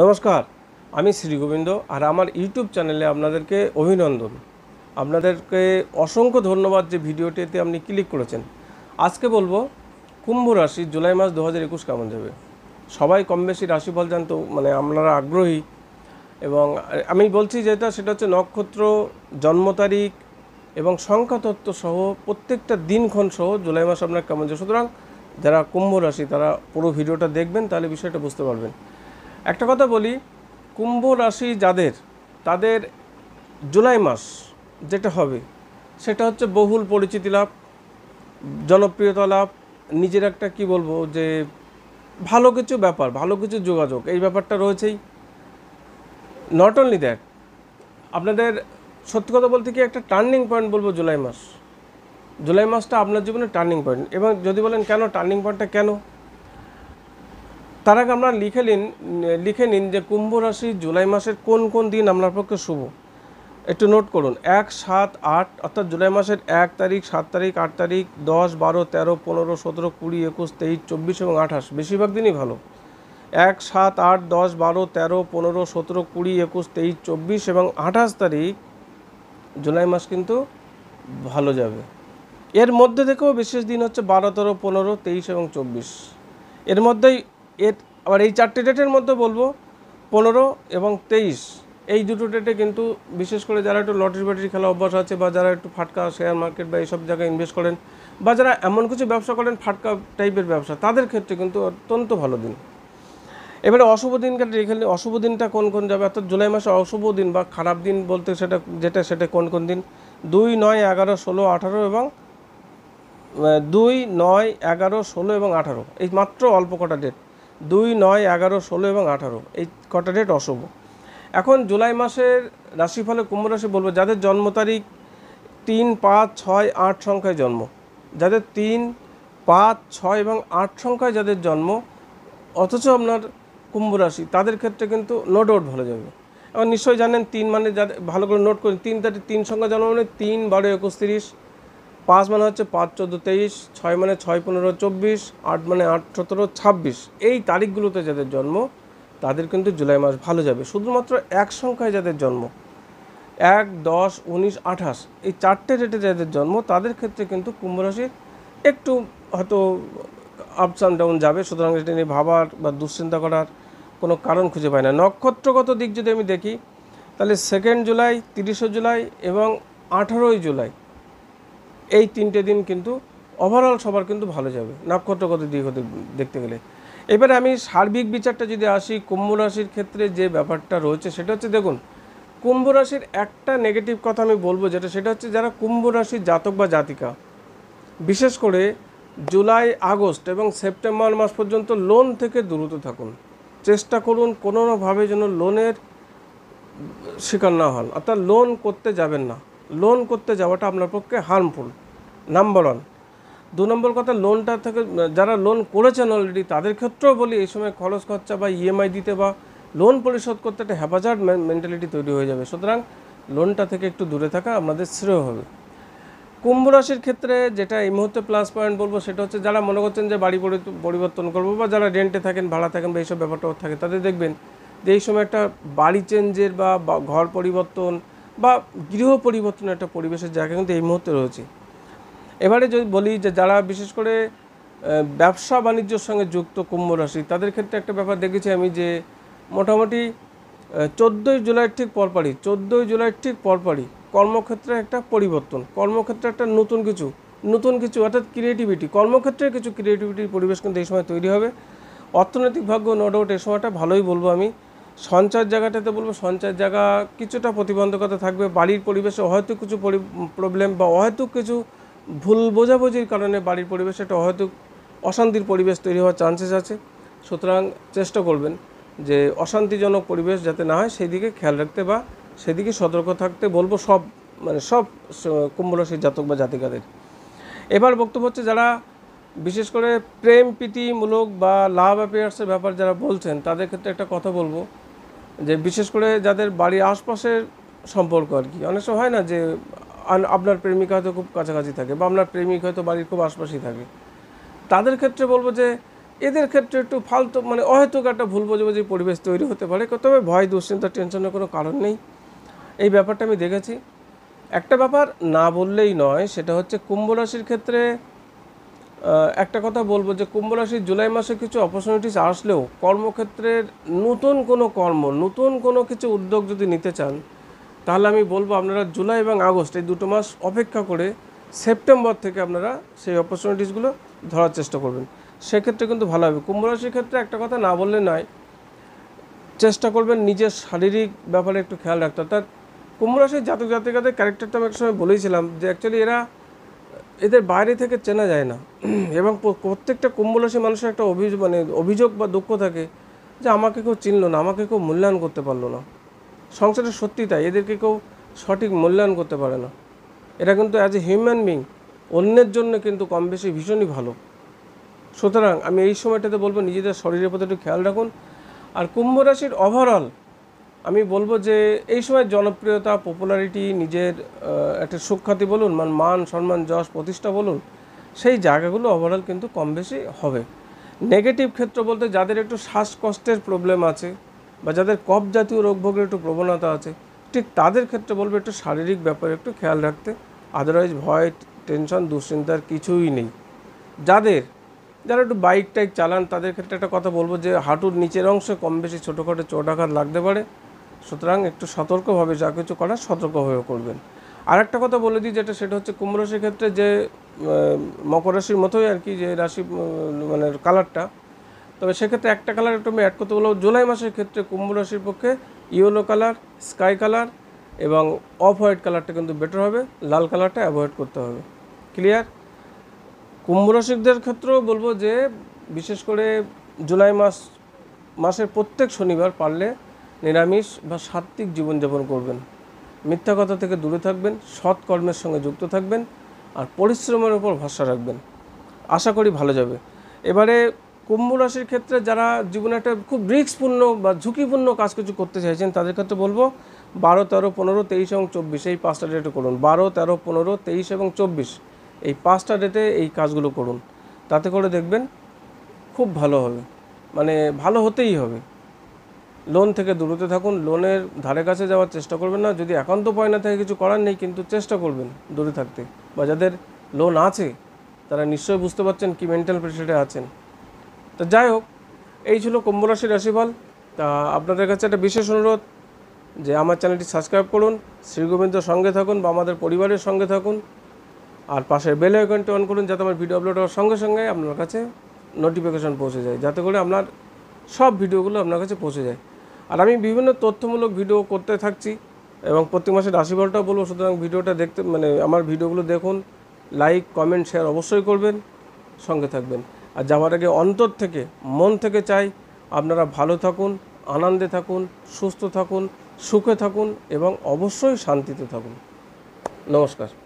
নমস্কার আমি শ্রী গোবিন্দ আর আমার ইউটিউব চ্যানেলে আপনাদেরকে অভিনন্দন আপনাদেরকে অসংখ্য ধন্যবাদ যে ভিডিওটিতে আপনি ক্লিক করেছেন আজকে বলবো কুম্ভ রাশি জুলাই মাস দু হাজার একুশ কেমন যাবে সবাই কম বেশি রাশিফল জানতো মানে আপনারা আগ্রহী এবং আমি বলছি যেটা সেটা হচ্ছে নক্ষত্র জন্ম তারিখ এবং সংখ্যাতত্ত্ব সহ প্রত্যেকটা দিনক্ষণ সহ জুলাই মাস আপনার কেমন যাবে সুতরাং যারা কুম্ভ রাশি তারা পুরো ভিডিওটা দেখবেন তাহলে বিষয়টা বুঝতে পারবেন একটা কথা বলি কুম্ভ রাশি যাদের তাদের জুলাই মাস যেটা হবে সেটা হচ্ছে বহুল পরিচিতি লাভ জনপ্রিয়তা লাভ নিজের একটা কি বলবো যে ভালো কিছু ব্যাপার ভালো কিছু যোগাযোগ এই ব্যাপারটা রয়েছেই নট অনলি দ্যাট আপনাদের সত্যি কথা বলতে কি একটা টার্নিং পয়েন্ট বলবো জুলাই মাস জুলাই মাসটা আপনার জীবনে টার্নিং পয়েন্ট এবং যদি বলেন কেন টার্নিং পয়েন্টটা কেন তার আগে আমরা লিখে নিন লিখে নিন যে কুম্ভ রাশি জুলাই মাসের কোন কোন দিন আপনার পক্ষে শুভ একটু নোট করুন এক সাত আট অর্থাৎ জুলাই মাসের এক তারিখ সাত তারিখ আট তারিখ দশ বারো তেরো পনেরো সতেরো কুড়ি একুশ তেইশ চব্বিশ এবং আঠাশ বেশিরভাগ দিনই ভালো এক সাত আট দশ বারো তেরো পনেরো সতেরো কুড়ি একুশ তেইশ চব্বিশ এবং আঠাশ তারিখ জুলাই মাস কিন্তু ভালো যাবে এর মধ্যে থেকেও বিশেষ দিন হচ্ছে বারো তেরো পনেরো তেইশ এবং চব্বিশ এর মধ্যেই এর আবার এই চারটে ডেটের মধ্যে বলবো পনেরো এবং তেইশ এই দুটো ডেটে কিন্তু বিশেষ করে যারা একটু লটারি ব্যাটারি খেলা অভ্যাস আছে বা যারা একটু ফাটকা শেয়ার মার্কেট বা এইসব জায়গায় ইনভেস্ট করেন বা যারা এমন কিছু ব্যবসা করেন ফাটকা টাইপের ব্যবসা তাদের ক্ষেত্রে কিন্তু অত্যন্ত ভালো দিন এবারে অশুভ কাটে এখানে অশুভ দিনটা কোন কোন যাবে অর্থাৎ জুলাই মাসে অশুভ দিন বা খারাপ দিন বলতে সেটা যেটা সেটা কোন কোন দিন দুই নয় এগারো ষোলো আঠারো এবং দুই নয় এগারো ষোলো এবং আঠারো এই মাত্র অল্প কটা ডেট দুই নয় এগারো ষোলো এবং আঠারো এই কটা ডেট অশুভ এখন জুলাই মাসের রাশিফলে কুম্ভ রাশি বলবো যাদের জন্ম তারিখ তিন পাঁচ ছয় আট সংখ্যায় জন্ম যাদের তিন পাঁচ ছয় এবং আট সংখ্যায় যাদের জন্ম অথচ আপনার কুম্ভ রাশি তাদের ক্ষেত্রে কিন্তু নো ডাউট ভালো যাবে এবার নিশ্চয়ই জানেন তিন মানে যাদের ভালো করে নোট করেন তিন তারিখ তিন সংখ্যা জন্ম মানে তিন বারো একুশ তিরিশ পাঁচ মানে হচ্ছে পাঁচ চোদ্দো তেইশ ছয় মানে ছয় পনেরো চব্বিশ আট মানে আট সতেরো ছাব্বিশ এই তারিখগুলোতে যাদের জন্ম তাদের কিন্তু জুলাই মাস ভালো যাবে শুধুমাত্র এক সংখ্যায় যাদের জন্ম এক দশ উনিশ আঠাশ এই চারটে ডেটে যাদের জন্ম তাদের ক্ষেত্রে কিন্তু কুম্ভ একটু হয়তো আপস অ্যান্ড ডাউন যাবে সুতরাং এটা নিয়ে ভাবার বা দুশ্চিন্তা করার কোনো কারণ খুঁজে পায় না নক্ষত্রগত দিক যদি আমি দেখি তাহলে সেকেন্ড জুলাই তিরিশে জুলাই এবং আঠারোই জুলাই এই তিনটে দিন কিন্তু ওভারঅল সবার কিন্তু ভালো যাবে নাক্ষত্রগত দিক হতে দেখতে গেলে এবারে আমি সার্বিক বিচারটা যদি আসি কুম্ভ রাশির ক্ষেত্রে যে ব্যাপারটা রয়েছে সেটা হচ্ছে দেখুন কুম্ভ রাশির একটা নেগেটিভ কথা আমি বলবো যেটা সেটা হচ্ছে যারা কুম্ভ রাশির জাতক বা জাতিকা বিশেষ করে জুলাই আগস্ট এবং সেপ্টেম্বর মাস পর্যন্ত লোন থেকে দূরত থাকুন চেষ্টা করুন কোনোভাবে যেন লোনের শিকার না হন অর্থাৎ লোন করতে যাবেন না লোন করতে যাওয়াটা আপনার পক্ষে হার্মফুল নাম্বার ওয়ান দু নম্বর কথা লোনটা থেকে যারা লোন করেছেন অলরেডি তাদের ক্ষেত্রেও বলি এই সময় খরচ খরচা বা ইএমআই e দিতে বা লোন পরিশোধ করতে একটা হ্যাপাজার্ড মেন্টালিটি তৈরি হয়ে যাবে সুতরাং লোনটা থেকে একটু দূরে থাকা আপনাদের শ্রেয় হবে কুম্ভ রাশির ক্ষেত্রে যেটা এই মুহূর্তে প্লাস পয়েন্ট বলবো সেটা হচ্ছে যারা মনে করছেন যে বাড়ি পরিবর্তন করবো বা যারা রেন্টে থাকেন ভাড়া থাকেন বা এইসব ব্যাপারটাও থাকে তাদের দেখবেন যে এই সময় একটা বাড়ি চেঞ্জের বা ঘর পরিবর্তন বা গৃহ পরিবর্তনের একটা পরিবেশের জায়গা কিন্তু এই মুহূর্তে রয়েছে এবারে যদি বলি যে যারা বিশেষ করে ব্যবসা বাণিজ্যর সঙ্গে যুক্ত কুম্ভ রাশি তাদের ক্ষেত্রে একটা ব্যাপার দেখেছি আমি যে মোটামুটি চোদ্দোই জুলাইয়ের ঠিক পরপরই চোদ্দোই জুলাইয়ের ঠিক পরপরই কর্মক্ষেত্রে একটা পরিবর্তন কর্মক্ষেত্রে একটা নতুন কিছু নতুন কিছু অর্থাৎ ক্রিয়েটিভিটি কর্মক্ষেত্রে কিছু ক্রিয়েটিভিটির পরিবেশ কিন্তু এই সময় তৈরি হবে অর্থনৈতিক ভাগ্য নো ডাউট এই সময়টা ভালোই বলবো আমি সঞ্চয়ের জায়গাটাতে বলবো সঞ্চয়ের জায়গা কিছুটা প্রতিবন্ধকতা থাকবে বাড়ির পরিবেশে হয়তো কিছু প্রবলেম বা হয়তো কিছু ভুল বোঝাবুঝির কারণে বাড়ির পরিবেশ একটা হয়তো অশান্তির পরিবেশ তৈরি হওয়ার চান্সেস আছে সুতরাং চেষ্টা করবেন যে অশান্তিজনক পরিবেশ যাতে না হয় দিকে খেয়াল রাখতে বা সেদিকে সতর্ক থাকতে বলবো সব মানে সব কুম্ভরাশি জাতক বা জাতিকাদের এবার বক্তব্য হচ্ছে যারা বিশেষ করে প্রেম প্রীতিমূলক বা লাভ অ্যাফেয়ার্সের ব্যাপার যারা বলছেন তাদের ক্ষেত্রে একটা কথা বলবো যে বিশেষ করে যাদের বাড়ির আশপাশের সম্পর্ক আর কি অনেক সময় হয় না যে আপনার প্রেমিকা হয়তো খুব কাছাকাছি থাকে বা আপনার প্রেমিক হয়তো বাড়ির খুব আশপাশেই থাকে তাদের ক্ষেত্রে বলবো যে এদের ক্ষেত্রে একটু ফালতু মানে অহেতুক একটা ভুল যে পরিবেশ তৈরি হতে পারে তবে ভয় দুশ্চিন্তা টেনশনের কোনো কারণ নেই এই ব্যাপারটা আমি দেখেছি একটা ব্যাপার না বললেই নয় সেটা হচ্ছে কুম্ভ রাশির ক্ষেত্রে একটা কথা বলবো যে কুম্ভ রাশির জুলাই মাসে কিছু অপরচুনিটিস আসলেও কর্মক্ষেত্রের নতুন কোনো কর্ম নতুন কোনো কিছু উদ্যোগ যদি নিতে চান তাহলে আমি বলবো আপনারা জুলাই এবং আগস্ট এই দুটো মাস অপেক্ষা করে সেপ্টেম্বর থেকে আপনারা সেই অপরচুনিটিসগুলো ধরার চেষ্টা করবেন সেক্ষেত্রে কিন্তু ভালো হবে কুম্ভ রাশির ক্ষেত্রে একটা কথা না বললে নয় চেষ্টা করবেন নিজের শারীরিক ব্যাপারে একটু খেয়াল রাখতে অর্থাৎ কুম্ভ রাশির জাতক জাতিকাদের ক্যারেক্টারটা আমি এক সময় বলেছিলাম যে অ্যাকচুয়ালি এরা এদের বাইরে থেকে চেনা যায় না এবং প্রত্যেকটা কুম্ভ রাশি মানুষের একটা অভিযোগ মানে অভিযোগ বা দুঃখ থাকে যে আমাকে কেউ চিনল না আমাকে কেউ মূল্যায়ন করতে পারলো না সংসারের সত্যি তাই এদেরকে কেউ সঠিক মূল্যায়ন করতে পারে না এরা কিন্তু অ্যাজ এ হিউম্যান বিং অন্যের জন্য কিন্তু কম বেশি ভীষণই ভালো সুতরাং আমি এই সময়টাতে বলবো নিজেদের শরীরের প্রতি একটু খেয়াল রাখুন আর কুম্ভ রাশির ওভারঅল আমি বলবো যে এই সময় জনপ্রিয়তা পপুলারিটি নিজের একটা সুখ্যাতি বলুন মান মান সম্মান যশ প্রতিষ্ঠা বলুন সেই জায়গাগুলো ওভারঅল কিন্তু কম বেশি হবে নেগেটিভ ক্ষেত্র বলতে যাদের একটু শ্বাসকষ্টের প্রবলেম আছে বা যাদের কফ জাতীয় রোগ ভোগের একটু প্রবণতা আছে ঠিক তাদের ক্ষেত্রে বলবো একটু শারীরিক ব্যাপারে একটু খেয়াল রাখতে আদারওয়াইজ ভয় টেনশন দুশ্চিন্তার কিছুই নেই যাদের যারা একটু বাইক টাইক চালান তাদের ক্ষেত্রে একটা কথা বলবো যে হাঁটুর নিচের অংশে কম বেশি ছোটোখাটো চোট আঘাত লাগতে পারে সুতরাং একটু সতর্কভাবে যা কিছু করার সতর্কভাবে করবেন আর একটা কথা বলে দিই যেটা সেটা হচ্ছে কুম্ভ রাশির ক্ষেত্রে যে মকর রাশির মতোই আর কি যে রাশি মানে কালারটা তবে সেক্ষেত্রে একটা কালার একটু আমি অ্যাড করতে বলবো জুলাই মাসের ক্ষেত্রে কুম্ভ রাশির পক্ষে ইয়েলো কালার স্কাই কালার এবং অফ হোয়াইট কালারটা কিন্তু বেটার হবে লাল কালারটা অ্যাভয়েড করতে হবে ক্লিয়ার কুম্ভ রাশিকদের ক্ষেত্রেও বলবো যে বিশেষ করে জুলাই মাস মাসের প্রত্যেক শনিবার পারলে নিরামিষ বা সাত্ত্বিক জীবনযাপন করবেন মিথ্যা কথা থেকে দূরে থাকবেন সৎ কর্মের সঙ্গে যুক্ত থাকবেন আর পরিশ্রমের উপর ভরসা রাখবেন আশা করি ভালো যাবে এবারে কুম্ভ রাশির ক্ষেত্রে যারা জীবনে একটা খুব রিস্কপূর্ণ বা ঝুঁকিপূর্ণ কাজ কিছু করতে চাইছেন তাদের ক্ষেত্রে বলবো বারো তেরো পনেরো তেইশ এবং চব্বিশ এই পাঁচটা ডেটে করুন বারো তেরো পনেরো তেইশ এবং চব্বিশ এই পাঁচটা ডেটে এই কাজগুলো করুন তাতে করে দেখবেন খুব ভালো হবে মানে ভালো হতেই হবে লোন থেকে দূরতে থাকুন লোনের ধারে কাছে যাওয়ার চেষ্টা করবেন না যদি একান্ত পয়না থেকে কিছু করার নেই কিন্তু চেষ্টা করবেন দূরে থাকতে বা যাদের লোন আছে তারা নিশ্চয়ই বুঝতে পারছেন কি মেন্টাল প্রেশারে আছেন তো যাই হোক এই ছিল কুম্ভ রাশির রাশিফল তা আপনাদের কাছে একটা বিশেষ অনুরোধ যে আমার চ্যানেলটি সাবস্ক্রাইব করুন শ্রীগোবিন্দর সঙ্গে থাকুন বা আমাদের পরিবারের সঙ্গে থাকুন আর পাশের বেল আইকনটি অন করুন যাতে আমার ভিডিও আপলোড হওয়ার সঙ্গে সঙ্গে আপনার কাছে নোটিফিকেশান পৌঁছে যায় যাতে করে আপনার সব ভিডিওগুলো আপনার কাছে পৌঁছে যায় আর আমি বিভিন্ন তথ্যমূলক ভিডিও করতে থাকছি এবং প্রত্যেক মাসে রাশিফলটাও বলবো সুতরাং ভিডিওটা দেখতে মানে আমার ভিডিওগুলো দেখুন লাইক কমেন্ট শেয়ার অবশ্যই করবেন সঙ্গে থাকবেন আর যাওয়ার আগে অন্তর থেকে মন থেকে চাই আপনারা ভালো থাকুন আনন্দে থাকুন সুস্থ থাকুন সুখে থাকুন এবং অবশ্যই শান্তিতে থাকুন নমস্কার